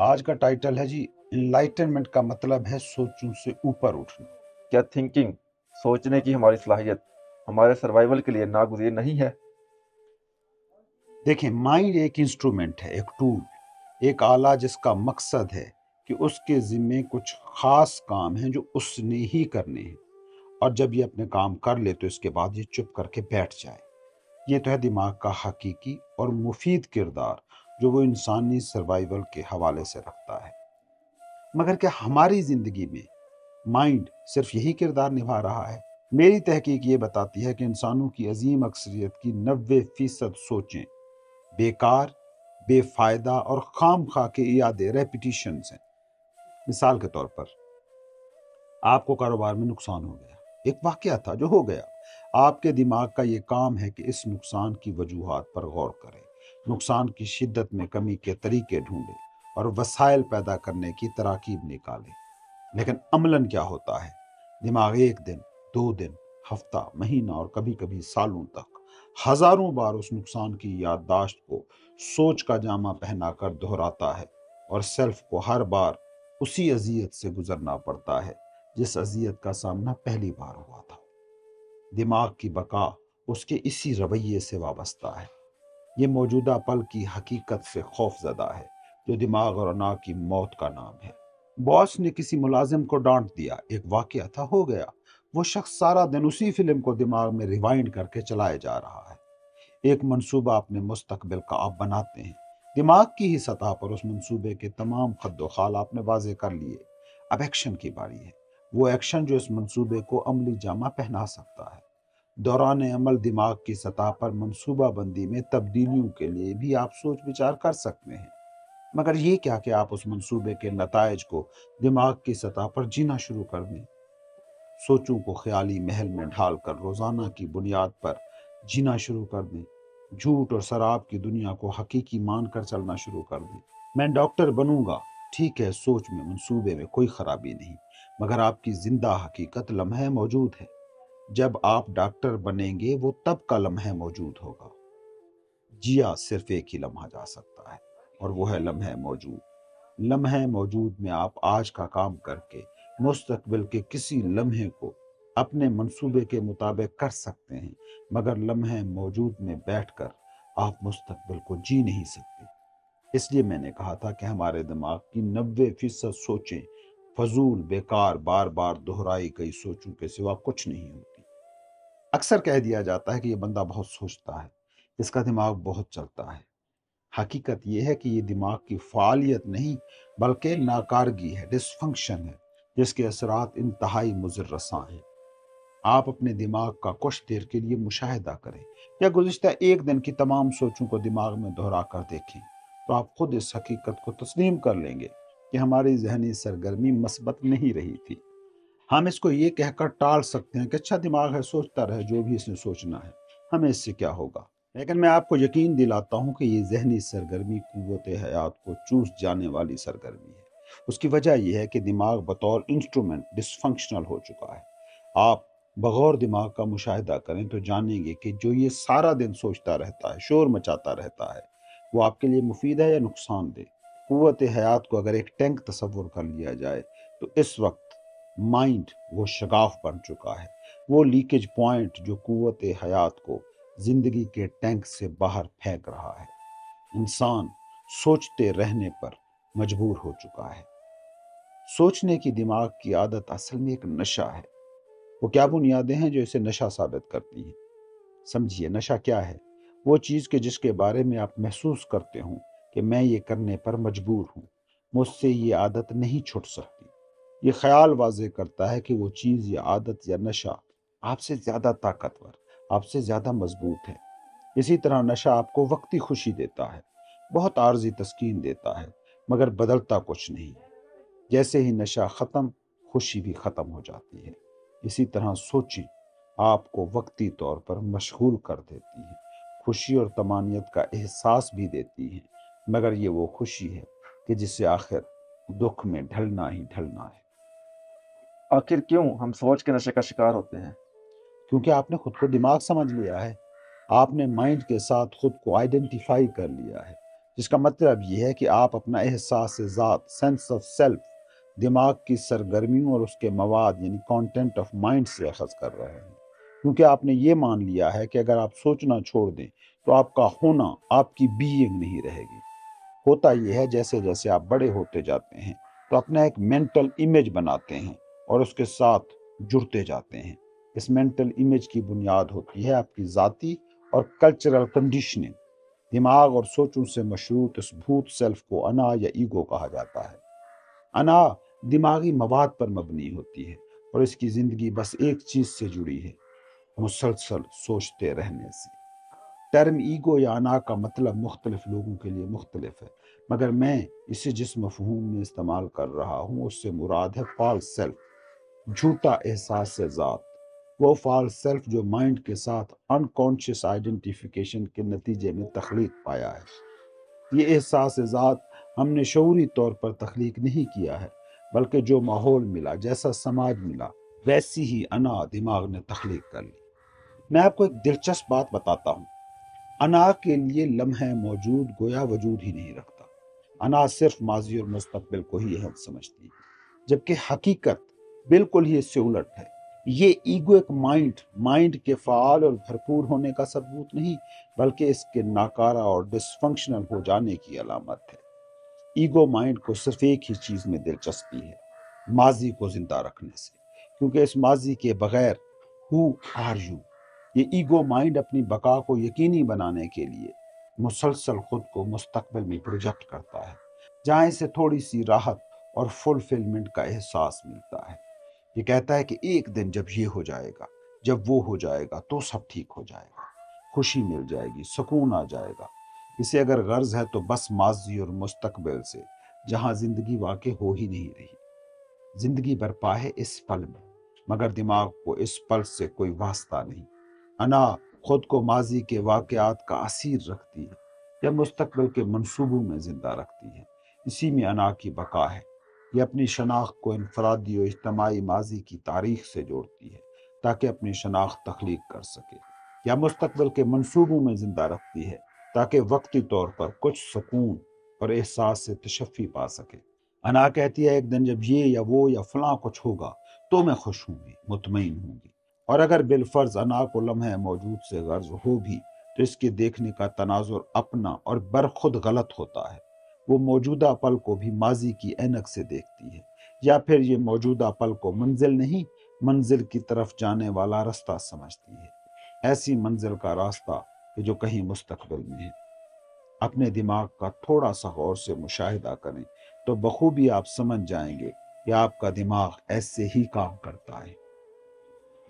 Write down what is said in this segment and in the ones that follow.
आज का टाइटल है जी इनलाइटनमेंट का मतलब है सोचों से ऊपर उठना क्या थिंकिंग सोचने की हमारी सलाहियत हमारे सर्वाइवल के लिए नागुजेर नहीं है देखें माइंड एक इंस्ट्रूमेंट है एक टूल एक आला जिसका मकसद है कि उसके ज़िम्मे कुछ ख़ास काम हैं जो उसने ही करने हैं और जब ये अपने काम कर ले तो इसके बाद ये चुप करके बैठ जाए ये तो है दिमाग का हकीकी और मुफीद किरदार जो वो इंसानी सर्वाइवल के हवाले से रखता है मगर क्या हमारी ज़िंदगी में माइंड सिर्फ यही किरदार निभा रहा है मेरी तहकीक ये बताती है कि इंसानों की अजीम अक्सरियत की नबे फ़ीसद सोचें बेकार बेफ़ायदा और खाम खा के यादें रेपिटिशन हैं मिसाल के तौर पर आपको कारोबार में नुकसान हो गया एक वाक़ था जो हो गया आपके दिमाग का ये काम है कि इस नुकसान की वजूहत पर गौर करें नुकसान की शिद्दत में कमी के तरीके ढूंढे और वसाइल पैदा करने की तराकीब निकाले लेकिन अमलन क्या होता है दिमाग एक दिन दो दिन हफ्ता महीना और कभी कभी सालों तक हजारों बार उस नुकसान की याददाश्त को सोच का जामा पहनाकर दोहराता है और सेल्फ को हर बार उसी अजियत से गुजरना पड़ता है जिस अजियत का सामना पहली बार हुआ था दिमाग की बका उसके इसी रवैये से वाबस्ता है ये मौजूदा पल की हकीकत से खौफ जदा है जो दिमाग और ना की मौत का नाम है बॉस ने किसी मुलाजिम को डांट दिया एक वाक़ था हो गया वो शख्स सारा दिन उसी फिल्म को दिमाग में रिवाइंड करके चलाए जा रहा है एक मनसूबा अपने मुस्तबिल का आप बनाते हैं दिमाग की ही सतह पर उस मनसूबे के तमाम खद खाल आपने वाजे कर लिए अब एक्शन की बारी है वो एक्शन जो इस मनसूबे को अमली जामा पहना सकता है दौरान अमल दिमाग की सतह पर मनसूबा बंदी में तब्दीलियों के लिए भी आप सोच विचार कर सकते हैं मगर ये क्या कि आप उस मनसूबे के नतज को दिमाग की सतह पर जीना शुरू कर दें सोचों को ख्याली महल में ढाल कर रोज़ाना की बुनियाद पर जीना शुरू कर दें झूठ और शराब की दुनिया को हकीकी मान कर चलना शुरू कर दें मैं डॉक्टर बनूंगा ठीक है सोच में मनसूबे में कोई खराबी नहीं मगर आपकी जिंदा हकीकत लम्हे मौजूद है जब आप डॉक्टर बनेंगे वो तब का लम्हे मौजूद होगा जिया सिर्फ एक ही लम्हा जा सकता है और वो है लम्हे मौजूद लम्हे मौजूद में आप आज का काम करके मुस्तकबिल के किसी लम्हे को अपने मंसूबे के मुताबिक कर सकते हैं मगर लम्हे मौजूद में बैठकर आप मुस्तकबिल को जी नहीं सकते इसलिए मैंने कहा था कि हमारे दिमाग की नबे फीसद सोचें फजूल बेकार बार बार दोहराई गई सोचों के सिवा कुछ नहीं होती अक्सर कह दिया जाता है कि यह बंदा बहुत सोचता है इसका दिमाग बहुत चलता है हकीकत यह है कि ये दिमाग की फालियत नहीं बल्कि नाकारगी है डिसफंक्शन है जिसके असरात इंतहाई मुजरसा हैं आप अपने दिमाग का कुछ देर के लिए मुशाहिदा करें या गुज्तर एक दिन की तमाम सोचों को दिमाग में दोहरा कर देखें तो आप खुद इस हकीकत को तस्लीम कर लेंगे कि हमारी जहनी सरगर्मी मस्बत नहीं रही थी हम इसको ये कहकर टाल सकते हैं कि अच्छा दिमाग है सोचता रहे जो भी इसने सोचना है हमें इससे क्या होगा लेकिन मैं आपको यकीन दिलाता हूँ कि ये जहनी सरगर्मी क़वत हयात को चूस जाने वाली सरगर्मी है उसकी वजह यह है कि दिमाग बतौर इंस्ट्रूमेंट डिसफंक्शनल हो चुका है आप बगौर दिमाग का मुशाहिदा करें तो जानेंगे कि जो ये सारा दिन सोचता रहता है शोर मचाता रहता है वो आपके लिए मुफीद है या नुकसानदेह कुत हयात को अगर एक टैंक तस्वुर कर लिया जाए तो इस वक्त माइंड वो शगाफ बन चुका है वो लीकेज पॉइंट जो कुत हयात को जिंदगी के टैंक से बाहर फेंक रहा है इंसान सोचते रहने पर मजबूर हो चुका है सोचने की दिमाग की आदत असल में एक नशा है वो क्या बुनियादें हैं जो इसे नशा साबित करती हैं समझिए नशा क्या है वो चीज़ के जिसके बारे में आप महसूस करते हो कि मैं ये करने पर मजबूर हूँ मुझसे ये आदत नहीं छुट सकती ये ख्याल वाजे करता है कि वो चीज़ या आदत या नशा आपसे ज़्यादा ताकतवर आपसे ज़्यादा मजबूत है इसी तरह नशा आपको वक्ती खुशी देता है बहुत आर्जी तस्कीन देता है मगर बदलता कुछ नहीं है जैसे ही नशा ख़त्म खुशी भी ख़त्म हो जाती है इसी तरह सोची आपको वक्ती तौर पर मशगूल कर देती है खुशी और तमानियत का एहसास भी देती है मगर ये वो खुशी है कि जिसे आखिर दुख में ढलना ही ढलना है आखिर क्यों हम सोच के नशे का शिकार होते हैं क्योंकि आपने खुद को दिमाग समझ लिया है आपने माइंड के साथ खुद को आइडेंटिफाई कर लिया है जिसका मतलब यह है कि आप अपना एहसास ज़ात सेंस ऑफ सेल्फ दिमाग की सरगर्मियों और उसके मवाद यानी कंटेंट ऑफ माइंड से अखज कर रहे हैं क्योंकि आपने ये मान लिया है कि अगर आप सोचना छोड़ दें तो आपका होना आपकी बीइंग नहीं रहेगी होता यह है जैसे जैसे आप बड़े होते जाते हैं तो अपना एक मेंटल इमेज बनाते हैं और उसके साथ जुड़ते जाते हैं इस मेंटल इमेज की बुनियाद होती है आपकी जाति और कल्चरल कंडीशनिंग दिमाग और सोचों से मशरूत इस भूत सेल्फ को अना या ईगो कहा जाता है अना दिमागी मवाद पर मबनी होती है और इसकी ज़िंदगी बस एक चीज़ से जुड़ी है मुसलसल सोचते रहने से टर्म ईगो या अना का मतलब मुख्तलिफ लोगों के लिए मुख्तलिफ है मगर मैं इसे जिस मफहूम में इस्तेमाल कर रहा हूँ उससे मुराद है फॉल्स सेल्फ झूठा एहसास से ज़ात वो फाल सेल्फ जो माइंड के साथ अनकॉन्शियस आइडेंटिफिकेशन के नतीजे में तख्लीक पाया है ये एहसास ज़ात हमने शौरी तौर पर तख्लीक नहीं किया है बल्कि जो माहौल मिला जैसा समाज मिला वैसी ही अना दिमाग ने तख्लीक कर ली मैं आपको एक दिलचस्प बात बताता हूँ अना के लिए लम्हे मौजूद गोया वजूद ही नहीं रखता अना सिर्फ माजी और मुस्तबिल को ही अहम समझती है जबकि हकीकत बिल्कुल ही इससे उलट है ये ईगो एक माइंड माइंड के फाल और भरपूर होने का सबूत नहीं बल्कि इसके नाकारा और डिसफंक्शनल हो जाने की अलामत है ईगो माइंड को सिर्फ एक ही चीज़ में दिलचस्पी है माजी को जिंदा रखने से क्योंकि इस माजी के बगैर हु आर यू ये ईगो माइंड अपनी बका को यकीनी बनाने के लिए मुसलसल खुद को मुस्तकबिल में प्रोजेक्ट करता है जहाँ इसे थोड़ी सी राहत और फुलफिलमेंट का एहसास मिलता है ये कहता है कि एक दिन जब ये हो जाएगा जब वो हो जाएगा तो सब ठीक हो जाएगा खुशी मिल जाएगी सुकून आ जाएगा इसे अगर गर्ज है तो बस माजी और मुस्तकबिल से जहाँ जिंदगी वाकई हो ही नहीं रही जिंदगी बरपा है इस पल में मगर दिमाग को इस पल से कोई वास्ता नहीं अना खुद को माजी के वाकत का असीर रखती है या मुस्तबिल के मनसूबों में ज़िंदा रखती है इसी में अना की बका है ये अपनी शनाख्त को इनफरादी और इज्तमाही माजी की तारीख से जोड़ती है ताकि अपनी शनाख्त तख्लीक कर सके या मुस्तबल के मनसूबों में जिंदा रखती है ताकि वक्ती तौर पर कुछ सुकून और एहसास से तशफ़ी पा सके अना कहती है एक दिन जब ये या वो या फलां कुछ होगा तो मैं खुश होंगी मुतमिन होंगी और अगर बिलफर्ज अना को लम्हे मौजूद से गर्ज हो भी तो इसके देखने का तनाजुर अपना और बर खुद गलत होता है वो मौजूदा पल को भी माजी की एनक से देखती है या फिर ये मौजूदा पल को मंजिल नहीं मंजिल की तरफ जाने वाला रास्ता समझती है ऐसी मंजिल का रास्ता कि जो कहीं मुस्तकबिल में है अपने दिमाग का थोड़ा सा गौर से मुशाहिदा करें तो बखूबी आप समझ जाएंगे कि आपका दिमाग ऐसे ही काम करता है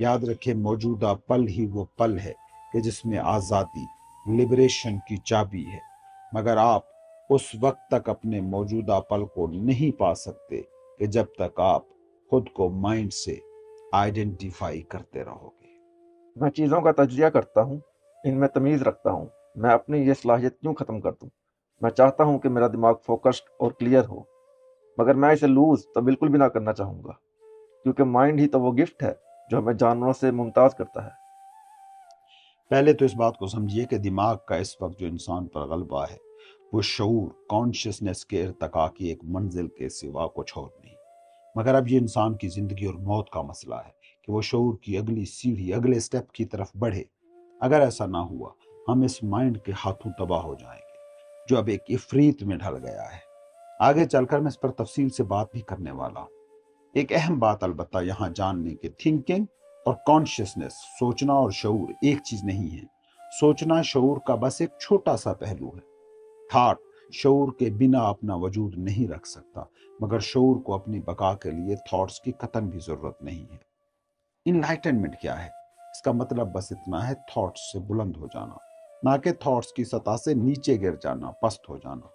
याद रखें मौजूदा पल ही वो पल है कि जिसमें आज़ादी लिबरेशन की चाबी है मगर आप उस वक्त तक अपने मौजूदा पल को नहीं पा सकते कि जब तक आप खुद को माइंड से आइडेंटिफाई करते रहोगे मैं चीज़ों का तजिया करता हूँ इनमें तमीज़ रखता हूँ मैं अपनी ये सलाहियत क्यों ख़त्म कर दूँ मैं चाहता हूँ कि मेरा दिमाग फोकस्ड और क्लियर हो मगर मैं इसे लूज़ तो बिल्कुल भी ना करना चाहूँगा क्योंकि माइंड ही तो वो गिफ्ट है जो हमें जानवरों से मुमताज़ करता है पहले तो इस बात को समझिए कि दिमाग का इस वक्त जो इंसान पर गलबा है वो शूर कॉन्शियसनेस के इरतका की एक मंजिल के सिवा कुछ और नहीं मगर अब ये इंसान की ज़िंदगी और मौत का मसला है कि वो शूर की अगली सीढ़ी अगले स्टेप की तरफ बढ़े अगर ऐसा ना हुआ हम इस माइंड के हाथों तबाह हो जाएंगे जो अब एक इफरीत में ढल गया है आगे चलकर मैं इस पर तफसील से बात भी करने वाला हूँ एक अहम बात अलबत् यहाँ जानने के थिंकिंग और कॉन्शियसनेस सोचना और शूर एक चीज़ नहीं है सोचना शूर का बस एक छोटा सा पहलू है थाट शोर के बिना अपना वजूद नहीं रख सकता मगर शौर को अपनी बका के लिए थॉट्स की कतन भी ज़रूरत नहीं है इनलाइटनमेंट क्या है इसका मतलब बस इतना है थॉट्स से बुलंद हो जाना ना कि थॉट्स की सतह से नीचे गिर जाना पस्त हो जाना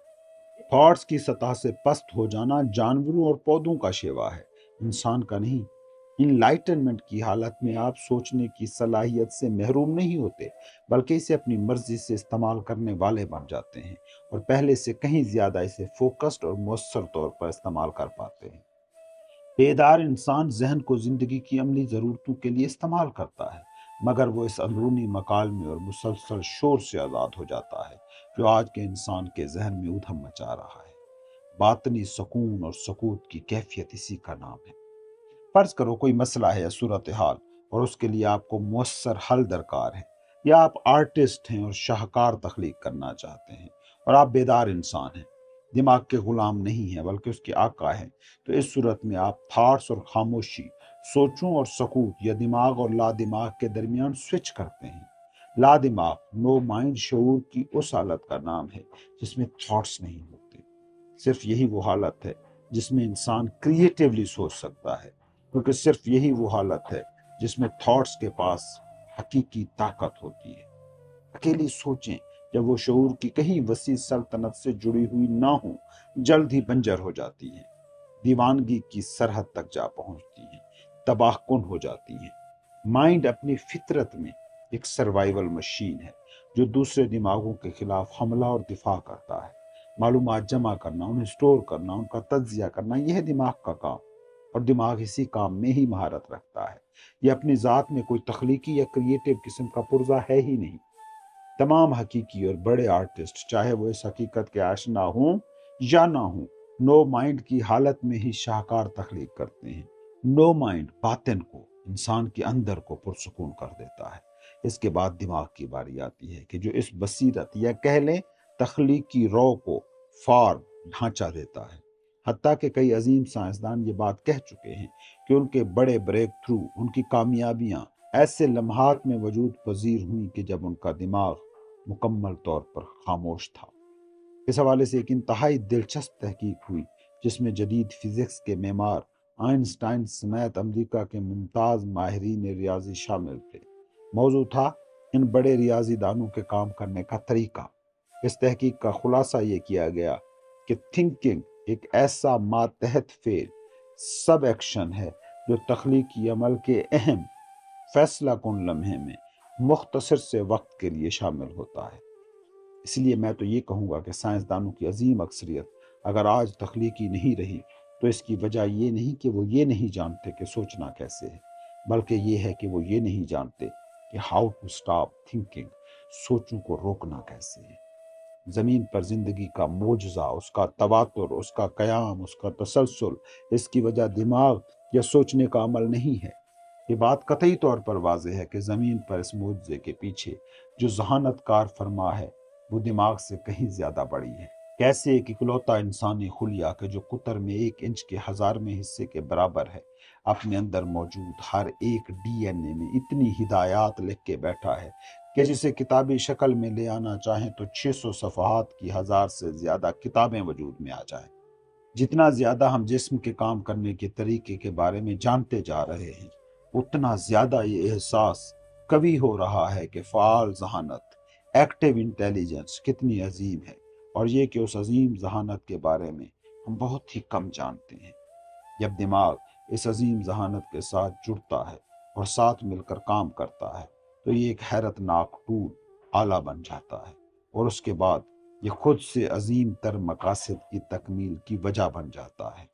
थॉट्स की सतह से पस्त हो जाना जानवरों और पौधों का शेवा है इंसान का नहीं इनलाइटनमेंट की हालत में आप सोचने की सलाहियत से महरूम नहीं होते बल्कि इसे अपनी मर्जी से इस्तेमाल करने वाले बन जाते हैं और पहले से कहीं ज़्यादा इसे फोकस्ड और मौसर तौर पर इस्तेमाल कर पाते हैं बेदार इंसान जहन को ज़िंदगी की अमली ज़रूरतों के लिए इस्तेमाल करता है मगर वो इस अंदरूनी मकाल में और मुसलसल शोर से आज़ाद हो जाता है जो आज के इंसान के जहन में उधम मचा रहा है बातनी सुकून और सकूत की कैफियत इसी का नाम है फ़र्ज़ करो कोई मसला है या सूरत हाल और उसके लिए आपको मौसर हल दरकार है या आप आर्टिस्ट हैं और शाहकार तख्लीक करना चाहते हैं और आप बेदार इंसान हैं दिमाग के ग़ुलाम नहीं हैं बल्कि उसके आका हैं तो इस सूरत में आप थाट्स और खामोशी सोचों और सकूत या दिमाग और ला दिमाग के दरमियान स्विच करते हैं ला दिमाग नो माइंड शूर की उस हालत का नाम है जिसमें थाट्स नहीं होते सिर्फ यही वो हालत है जिसमें इंसान क्रिएटिवली सोच सकता है क्योंकि सिर्फ यही वो हालत है जिसमें थॉट्स के पास हकीकी ताकत होती है अकेली सोचें जब वो शूर की कहीं वसी सल्तनत से जुड़ी हुई ना हो जल्द ही बंजर हो जाती है दीवानगी की सरहद तक जा पहुंचती है तबाह कन हो जाती है माइंड अपनी फितरत में एक सर्वाइवल मशीन है जो दूसरे दिमागों के खिलाफ हमला और दिफा करता है मालूम जमा करना उन्हें स्टोर करना उनका तजिया करना यह दिमाग का काम और दिमाग इसी काम में ही महारत रखता है यह अपनी ज़ात में कोई तख्लीकी या क्रिएटिव किस्म का पुर्जा है ही नहीं तमाम हकीकी और बड़े आर्टिस्ट चाहे वो इस हकीकत के आशना हों या ना हों नो माइंड की हालत में ही शाहकार तख्लीक करते हैं नो माइंड बातन को इंसान के अंदर को पुरसकून कर देता है इसके बाद दिमाग की बारी आती है कि जो इस बसीरत या कह लें तख्लीकी रो को फार्म ढांचा देता है हती के कई अजीम साइंसदान ये बात कह चुके हैं कि उनके बड़े ब्रेक थ्रू उनकी कामयाबियाँ ऐसे लम्हात में वजूद पजीर हुई कि जब उनका दिमाग मुकम्मल तौर पर खामोश था इस हवाले से एक इंतहाई दिलचस्प तहकीक हुई जिसमें जदीद फिज़िक्स के मेमार आइंस्टाइन समेत अमरीका के मुमताज़ माहरीन रियाजी शामिल थे मौजूद था इन बड़े रियाजी दानों के काम करने का तरीका इस तहकीक का खुलासा ये किया गया कि थिंकिंग एक ऐसा मातहत फेल सब एक्शन है जो तख्लीकी अमल के अहम फैसला कन लम्हे में मुख्तर से वक्त के लिए शामिल होता है इसलिए मैं तो ये कहूँगा कि साइंसदानों की अजीम अक्सरियत अगर आज तख्लीकी नहीं रही तो इसकी वजह ये नहीं कि वो ये नहीं जानते कि सोचना कैसे है बल्कि ये है कि वो ये नहीं जानते कि हाउ टू स्टॉप थिंकिंग सोचों को रोकना कैसे है ज़मीन पर ज़िंदगी का मोजा उसका तवातुर उसका क़याम उसका तसलसल इसकी वजह दिमाग या सोचने का अमल नहीं है ये बात कतई तौर पर वाज है कि ज़मीन पर इस मुआवजे के पीछे जो जहानत कार फरमा है वो दिमाग से कहीं ज़्यादा बड़ी है कैसे एक इकलौता इंसानी खुलिया के जो कुतर में एक इंच के हज़ार में हिस्से के बराबर है अपने अंदर मौजूद हर एक डीएनए में इतनी हिदायत लिख के बैठा है कि जिसे किताबी शक्ल में ले आना चाहें तो 600 सफहत की हज़ार से ज़्यादा किताबें वजूद में आ जाएं। जितना ज़्यादा हम जिस्म के काम करने के तरीके के बारे में जानते जा रहे हैं उतना ज़्यादा ये एहसास कभी हो रहा है कि फ़ाल जहानत एक्टिव इंटेलिजेंस कितनी अजीम है और ये कि उस अजीम जहानत के बारे में हम बहुत ही कम जानते हैं जब दिमाग इस अजीम जहानत के साथ जुड़ता है और साथ मिलकर काम करता है तो ये एक हैरतनाक टूल आला बन जाता है और उसके बाद ये खुद से अजीम तर मकासद की तकमील की वजह बन जाता है